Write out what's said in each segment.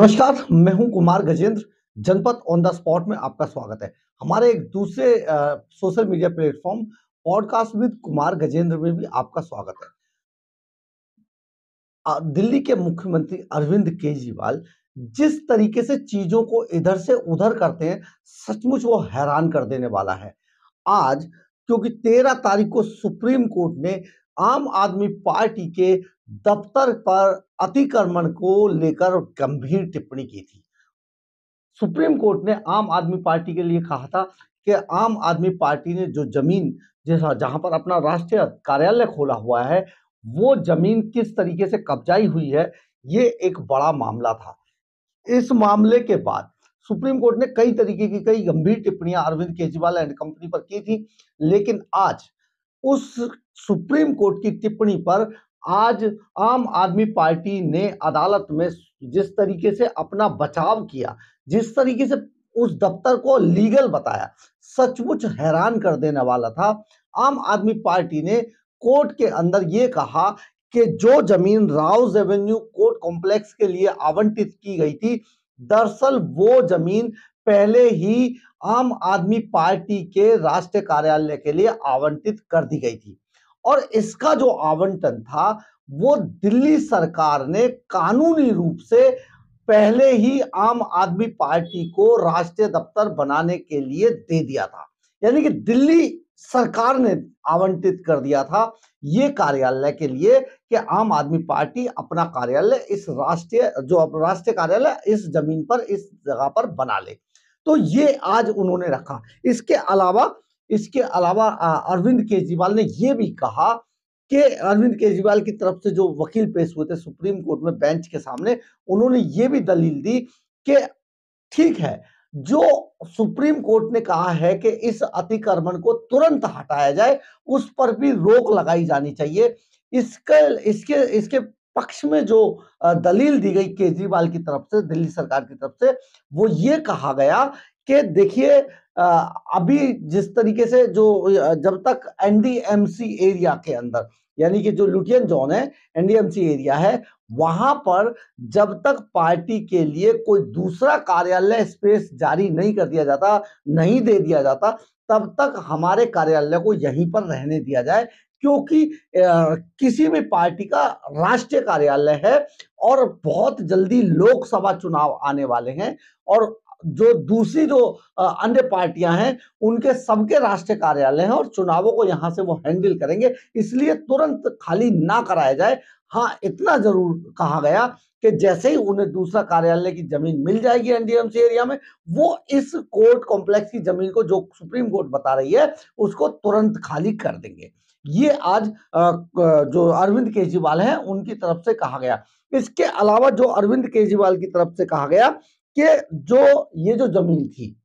नमस्कार मैं हूं कुमार गजेंद्र जनपद ऑन द स्पॉट में आपका स्वागत है हमारे एक दूसरे social media platform podcast with Kumar Gajendra में भी आपका स्वागत है दिल्ली के मुख्यमंत्री अरविंद केजरीवाल जिस तरीके से चीजों को इधर से उधर करते हैं सचमुच वो हैरान कर देने वाला है आज क्योंकि तेरह तारीख को सुप्रीम कोर्ट ने आम आदमी पार्टी के दफ्तर पर अतिक्रमण को लेकर गंभीर टिप्पणी की थी सुप्रीम कोर्ट ने आम आदमी पार्टी के लिए कहा था कि आम आदमी पार्टी ने जो जमीन जैसा जहां पर अपना राष्ट्रीय कार्यालय खोला हुआ है वो जमीन किस तरीके से कब्जाई हुई है ये एक बड़ा मामला था इस मामले के बाद सुप्रीम कोर्ट ने कई तरीके की कई गंभीर टिप्पणियां अरविंद केजरीवाल एंड कंपनी पर की थी लेकिन आज उस सुप्रीम कोर्ट की टिप्पणी पर आज आम आदमी पार्टी ने अदालत में जिस तरीके से अपना बचाव किया जिस तरीके से उस दफ्तर को लीगल बताया सचमुच हैरान कर देने वाला था आम आदमी पार्टी ने कोर्ट के अंदर ये कहा कि जो जमीन राउज एवेन्यू कोर्ट कॉम्प्लेक्स के लिए आवंटित की गई थी दरअसल वो जमीन पहले ही आम आदमी पार्टी के राष्ट्रीय कार्यालय के लिए आवंटित कर दी गई थी और इसका जो आवंटन था वो दिल्ली सरकार ने कानूनी रूप से पहले ही आम आदमी पार्टी को राष्ट्रीय दफ्तर बनाने के लिए दे दिया था यानी कि दिल्ली सरकार ने आवंटित कर दिया था ये कार्यालय के लिए कि आम आदमी पार्टी अपना कार्यालय इस राष्ट्रीय जो राष्ट्रीय कार्यालय इस जमीन पर इस जगह पर बना ले तो ये आज उन्होंने रखा इसके अलावा इसके अलावा अरविंद केजरीवाल ने यह भी कहा कि अरविंद केजरीवाल की तरफ से जो वकील पेश हुए थे सुप्रीम कोर्ट में बेंच के सामने उन्होंने ये भी दलील दी कि ठीक है जो सुप्रीम कोर्ट ने कहा है कि इस अतिक्रमण को तुरंत हटाया जाए उस पर भी रोक लगाई जानी चाहिए इसके इसके इसके पक्ष में जो दलील दी गई केजरीवाल की तरफ से दिल्ली सरकार की तरफ से वो ये कहा गया कि देखिए अभी जिस तरीके से जो जब तक एनडीएमसी एरिया के अंदर यानी कि जो लुटियन जोन है एनडीएमसी एरिया है वहां पर जब तक पार्टी के लिए कोई दूसरा कार्यालय स्पेस जारी नहीं कर दिया जाता नहीं दे दिया जाता तब तक हमारे कार्यालय को यहीं पर रहने दिया जाए क्योंकि किसी भी पार्टी का राष्ट्रीय कार्यालय है और बहुत जल्दी लोकसभा चुनाव आने वाले हैं और जो दूसरी जो अन्य पार्टियां हैं उनके सबके राष्ट्रीय कार्यालय हैं और चुनावों को यहाँ से वो हैंडल करेंगे इसलिए तुरंत खाली ना कराया जाए हाँ इतना जरूर कहा गया कि जैसे ही उन्हें दूसरा कार्यालय की जमीन मिल जाएगी एनडीएमसी एरिया में वो इस कोर्ट कॉम्प्लेक्स की जमीन को जो सुप्रीम कोर्ट बता रही है उसको तुरंत खाली कर देंगे ये आज जो अरविंद केजरीवाल हैं उनकी तरफ से कहा गया इसके अलावा जो अरविंद केजरीवाल की तरफ से कहा गया कि जो ये जो जमीन थी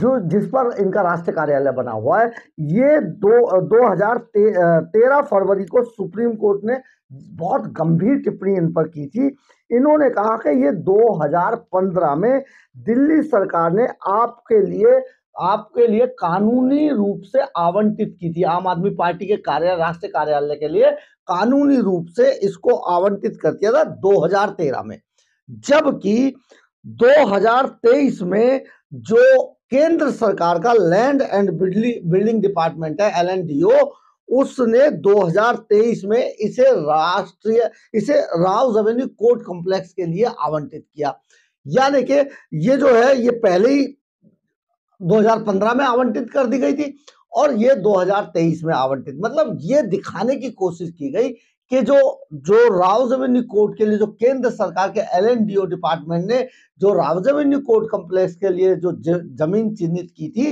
जो जिस पर इनका राष्ट्रीय कार्यालय बना हुआ है ये दो दो हजार ते, तेरह फरवरी को सुप्रीम कोर्ट ने बहुत गंभीर टिप्पणी इन पर की थी इन्होंने कहा कि ये 2015 में दिल्ली सरकार ने आपके लिए आपके लिए कानूनी रूप से आवंटित की थी आम आदमी पार्टी के कार्य राष्ट्रीय कार्यालय के लिए कानूनी रूप से इसको आवंटित कर दिया था दो में जबकि 2023 में जो केंद्र सरकार का लैंड एंड बिल्डिंग डिपार्टमेंट है एलएनडीओ उसने 2023 में इसे राष्ट्रीय इसे राव रेवेन्यू कोर्ट कॉम्प्लेक्स के लिए आवंटित किया यानी कि ये जो है ये पहले ही 2015 में आवंटित कर दी गई थी और ये 2023 में आवंटित मतलब ये दिखाने की कोशिश की गई कि जो जो राव जमीनी कोर्ट के लिए जो केंद्र सरकार के एल एन डी डिपार्टमेंट ने जो राव जमीनी कोर्ट कम्प्लेक्स के लिए जो जमीन चिन्हित की थी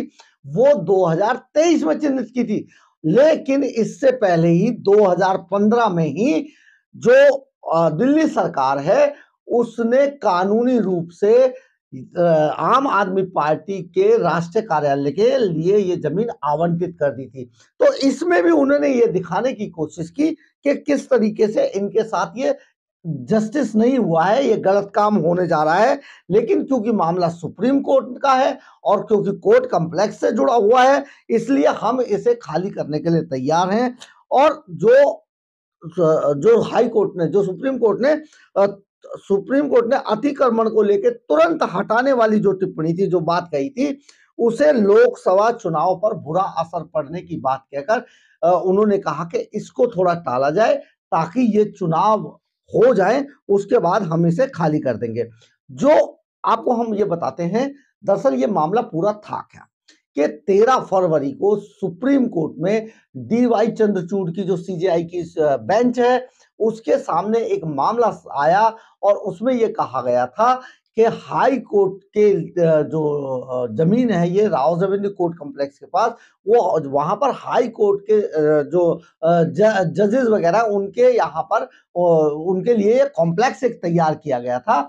वो 2023 में चिन्हित की थी लेकिन इससे पहले ही 2015 में ही जो दिल्ली सरकार है उसने कानूनी रूप से आम आदमी पार्टी के राष्ट्रीय कार्यालय के लिए ये जमीन आवंटित कर दी थी तो इसमें भी उन्होंने ये दिखाने की कोशिश की कि किस तरीके से इनके साथ ये जस्टिस नहीं हुआ है ये गलत काम होने जा रहा है लेकिन क्योंकि मामला सुप्रीम कोर्ट का है और क्योंकि कोर्ट कम्प्लेक्स से जुड़ा हुआ है इसलिए हम इसे खाली करने के लिए तैयार हैं और जो जो हाई कोर्ट ने जो सुप्रीम कोर्ट ने सुप्रीम कोर्ट ने अतिक्रमण को लेकर तुरंत हटाने वाली जो टिप्पणी थी जो बात कही थी उसे लोकसभा चुनाव पर बुरा असर पड़ने की बात कहकर उन्होंने कहा कि इसको थोड़ा टाला जाए ताकि ये चुनाव हो जाए उसके बाद हम इसे खाली कर देंगे जो आपको हम ये बताते हैं दरअसल ये मामला पूरा था क्या कि 13 फरवरी को सुप्रीम कोर्ट में डी वाई चंद्रचूड़ की जो सीजेआई की बेंच है उसके सामने एक मामला आया और उसमें यह कहा गया था कि हाई कोर्ट के जो जमीन है ये राव एवेन्यू कोर्ट कॉम्प्लेक्स के पास वो वहाँ पर हाई कोर्ट के जो जजेस वगैरह उनके यहाँ पर उनके लिए कॉम्प्लेक्स एक तैयार किया गया था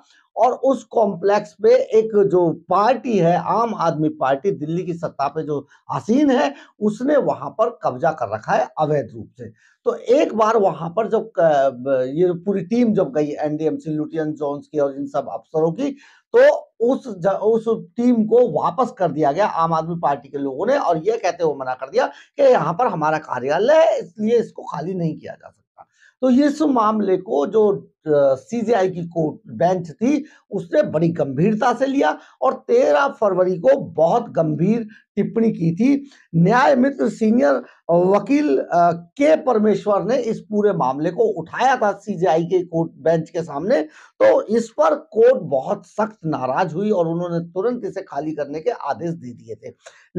और उस कॉम्प्लेक्स पे एक जो पार्टी है आम आदमी पार्टी दिल्ली की सत्ता पे जो आसीन है उसने वहां पर कब्जा कर रखा है अवैध रूप से तो एक बार वहां पर जब ये पूरी टीम जब गई एनडीएमसी लुटियन जोन्स की और इन सब अफसरों की तो उस उस टीम को वापस कर दिया गया आम आदमी पार्टी के लोगों ने और ये कहते हुए मना कर दिया कि यहाँ पर हमारा कार्यालय है इसलिए इसको खाली नहीं किया जा सकता तो इस मामले को जो सीजीआई की कोर्ट बेंच थी उसने बड़ी गंभीरता से लिया और 13 फरवरी को बहुत गंभीर टिप्पणी की थी न्याय मित्र सीनियर वकील के परमेश्वर ने इस पूरे मामले को उठाया था सीजीआई के कोर्ट बेंच के सामने तो इस पर कोर्ट बहुत सख्त नाराज हुई और उन्होंने तुरंत इसे खाली करने के आदेश दे दिए थे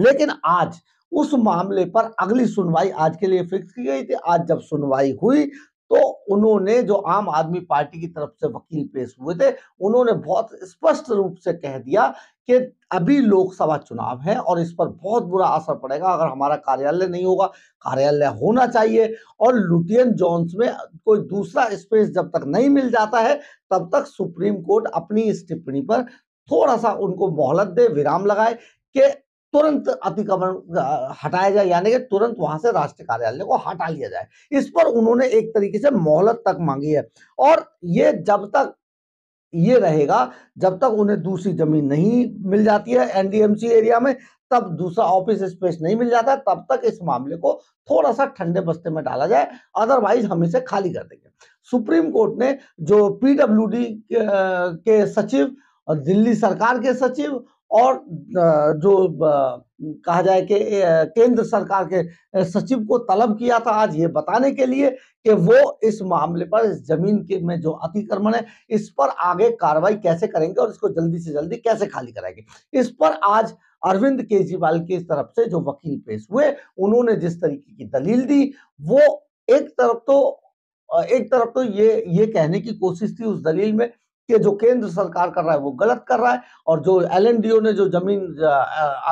लेकिन आज उस मामले पर अगली सुनवाई आज के लिए फिक्स की गई थी आज जब सुनवाई हुई तो उन्होंने जो आम आदमी पार्टी की तरफ से वकील पेश हुए थे उन्होंने बहुत स्पष्ट रूप से कह दिया कि अभी लोकसभा चुनाव है और इस पर बहुत बुरा असर पड़ेगा अगर हमारा कार्यालय नहीं होगा कार्यालय होना चाहिए और लुटियन जॉन्स में कोई दूसरा स्पेस जब तक नहीं मिल जाता है तब तक सुप्रीम कोर्ट अपनी इस टिप्पणी पर थोड़ा सा उनको मोहलत दे विराम लगाए कि तुरंत अतिक्रमण हटाया जाए यानी कि तुरंत वहां से राष्ट्रीय कार्यालय को हटा लिया जाए इस पर उन्होंने एक तरीके से मोहलत तक मांगी है और ये जब तक ये रहेगा जब तक उन्हें दूसरी जमीन नहीं मिल जाती है एनडीएमसी एरिया में तब दूसरा ऑफिस स्पेस नहीं मिल जाता तब तक इस मामले को थोड़ा सा ठंडे बस्ते में डाला जाए अदरवाइज हम इसे खाली कर देंगे सुप्रीम कोर्ट ने जो पीडब्ल्यूडी के सचिव और दिल्ली सरकार के सचिव और जो कहा जाए कि केंद्र सरकार के सचिव को तलब किया था आज ये बताने के लिए कि वो इस मामले पर इस जमीन के में जो अतिक्रमण है इस पर आगे कार्रवाई कैसे करेंगे और इसको जल्दी से जल्दी कैसे खाली कराएंगे इस पर आज अरविंद केजरीवाल की के तरफ से जो वकील पेश हुए उन्होंने जिस तरीके की दलील दी वो एक तरफ तो एक तरफ तो ये ये कहने की कोशिश थी उस दलील में कि जो केंद्र सरकार कर रहा है वो गलत कर रहा है और जो एल ने जो जमीन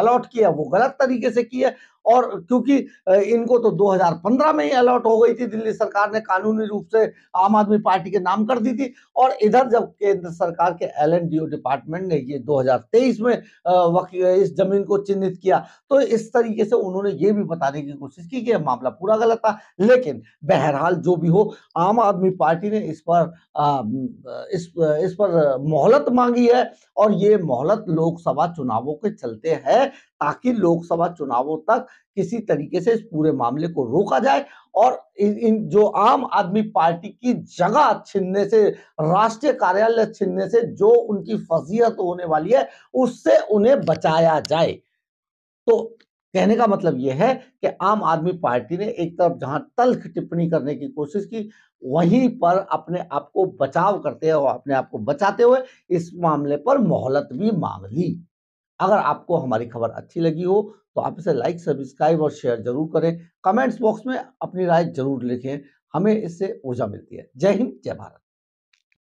अलॉट किया वो गलत तरीके से किया है और क्योंकि इनको तो 2015 में ही अलॉट हो गई थी दिल्ली सरकार ने कानूनी रूप से आम आदमी पार्टी के नाम कर दी थी और इधर जब केंद्र सरकार के एल एन डिपार्टमेंट ने ये 2023 में इस जमीन को चिन्हित किया तो इस तरीके से उन्होंने ये भी बताने की कोशिश की कि मामला पूरा गलत था लेकिन बहरहाल जो भी हो आम आदमी पार्टी ने इस पर इस इस पर मोहलत मांगी है और ये मोहलत लोकसभा चुनावों के चलते है ताकि लोकसभा चुनावों तक किसी तरीके से इस पूरे मामले को रोका जाए और इन जो आम आदमी पार्टी की जगह छीनने से राष्ट्रीय कार्यालय छीनने से जो उनकी फजीहत होने वाली है उससे उन्हें बचाया जाए तो कहने का मतलब यह है कि आम आदमी पार्टी ने एक तरफ जहां तल्ख टिप्पणी करने की कोशिश की वहीं पर अपने आप को बचाव करते हुए अपने आप को बचाते हुए इस मामले पर मोहलत भी मांग ली अगर आपको हमारी खबर अच्छी लगी हो तो आप इसे लाइक सब्सक्राइब और शेयर जरूर करें कमेंट्स बॉक्स में अपनी राय जरूर लिखें हमें इससे ऊर्जा मिलती है जय हिंद जय भारत